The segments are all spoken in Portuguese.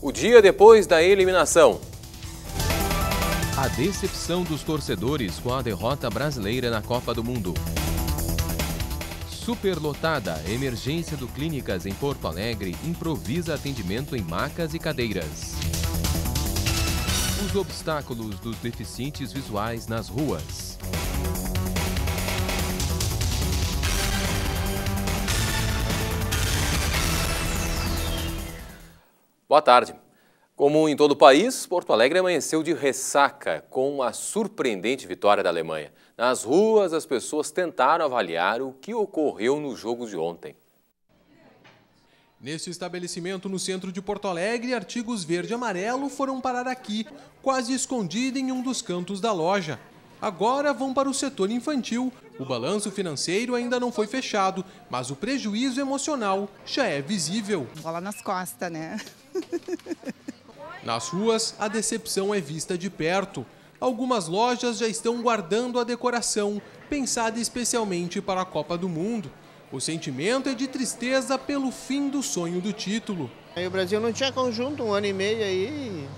o dia depois da eliminação. A decepção dos torcedores com a derrota brasileira na Copa do Mundo. Superlotada, emergência do Clínicas em Porto Alegre improvisa atendimento em macas e cadeiras. Os obstáculos dos deficientes visuais nas ruas. Boa tarde. Como em todo o país, Porto Alegre amanheceu de ressaca com a surpreendente vitória da Alemanha. Nas ruas, as pessoas tentaram avaliar o que ocorreu no jogo de ontem. Neste estabelecimento no centro de Porto Alegre, artigos verde e amarelo foram parar aqui, quase escondido em um dos cantos da loja agora vão para o setor infantil. O balanço financeiro ainda não foi fechado, mas o prejuízo emocional já é visível. Bola nas costas, né? Nas ruas, a decepção é vista de perto. Algumas lojas já estão guardando a decoração, pensada especialmente para a Copa do Mundo. O sentimento é de tristeza pelo fim do sonho do título. Aí o Brasil não tinha conjunto um ano e meio aí.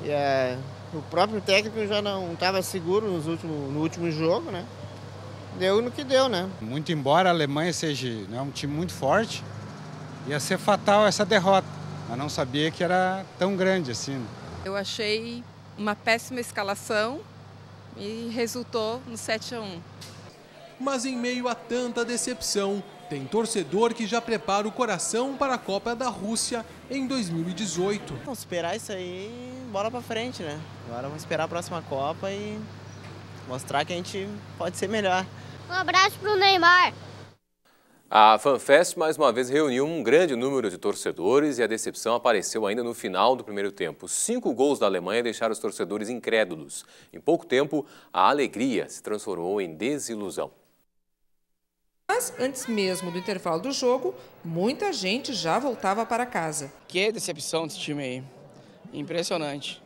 E yeah. É, o próprio técnico já não estava seguro nos últimos no último jogo, né? Deu no que deu, né? Muito embora a Alemanha seja né, um time muito forte, ia ser fatal essa derrota. Mas não sabia que era tão grande assim. Né? Eu achei uma péssima escalação e resultou no 7 a 1. Mas em meio a tanta decepção, tem torcedor que já prepara o coração para a Copa da Rússia em 2018. Vamos esperar isso aí e bola para frente, né? Agora vamos esperar a próxima Copa e mostrar que a gente pode ser melhor. Um abraço para o Neymar. A FanFest mais uma vez reuniu um grande número de torcedores e a decepção apareceu ainda no final do primeiro tempo. Cinco gols da Alemanha deixaram os torcedores incrédulos. Em pouco tempo, a alegria se transformou em desilusão. Mas antes mesmo do intervalo do jogo, muita gente já voltava para casa. Que decepção desse time aí. Impressionante.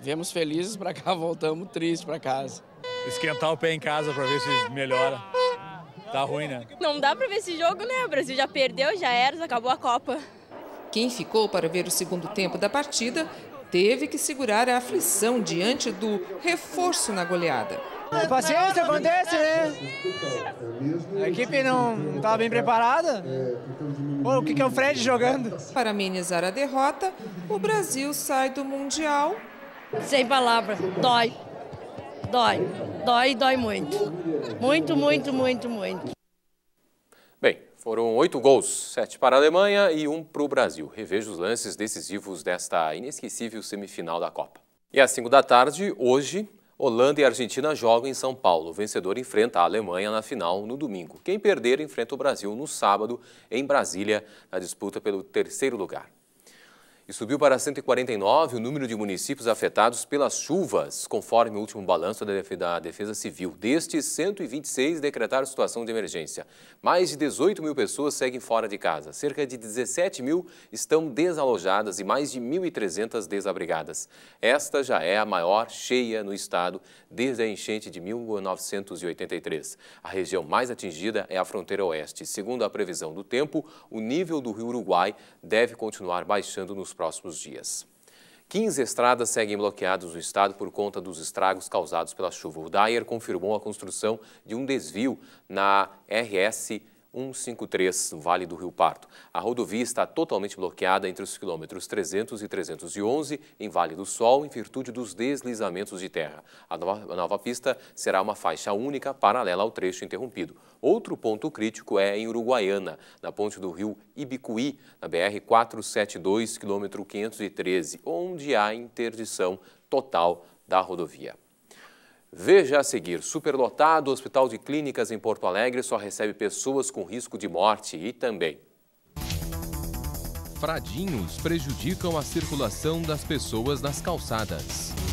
Vemos felizes para cá, voltamos tristes para casa. Esquentar o pé em casa para ver se melhora. Tá ruim, né? Não dá para ver esse jogo, né? O Brasil já perdeu, já era, acabou a Copa. Quem ficou para ver o segundo tempo da partida teve que segurar a aflição diante do reforço na goleada. Paciência, acontece, né? A equipe não estava tá bem preparada. Pô, o que, que é o Fred jogando? Para minimizar a derrota, o Brasil sai do Mundial. Sem palavra, dói. Dói, dói, dói muito. Muito, muito, muito, muito. Bem, foram oito gols, sete para a Alemanha e um para o Brasil. Reveja os lances decisivos desta inesquecível semifinal da Copa. E às cinco da tarde, hoje, Holanda e Argentina jogam em São Paulo. O vencedor enfrenta a Alemanha na final no domingo. Quem perder enfrenta o Brasil no sábado em Brasília, na disputa pelo terceiro lugar e subiu para 149 o número de municípios afetados pelas chuvas, conforme o último balanço da Defesa Civil. Destes, 126 decretaram situação de emergência. Mais de 18 mil pessoas seguem fora de casa. Cerca de 17 mil estão desalojadas e mais de 1.300 desabrigadas. Esta já é a maior cheia no estado desde a enchente de 1983. A região mais atingida é a fronteira oeste. Segundo a previsão do tempo, o nível do rio Uruguai deve continuar baixando nos próximos próximos dias. 15 estradas seguem bloqueadas no estado por conta dos estragos causados pela chuva. O Dyer confirmou a construção de um desvio na RS 153, no Vale do Rio Parto. A rodovia está totalmente bloqueada entre os quilômetros 300 e 311, em Vale do Sol, em virtude dos deslizamentos de terra. A nova, a nova pista será uma faixa única paralela ao trecho interrompido. Outro ponto crítico é em Uruguaiana, na ponte do rio Ibicuí, na BR-472, quilômetro 513, onde há interdição total da rodovia. Veja a seguir, superlotado Hospital de Clínicas em Porto Alegre só recebe pessoas com risco de morte e também. Fradinhos prejudicam a circulação das pessoas nas calçadas.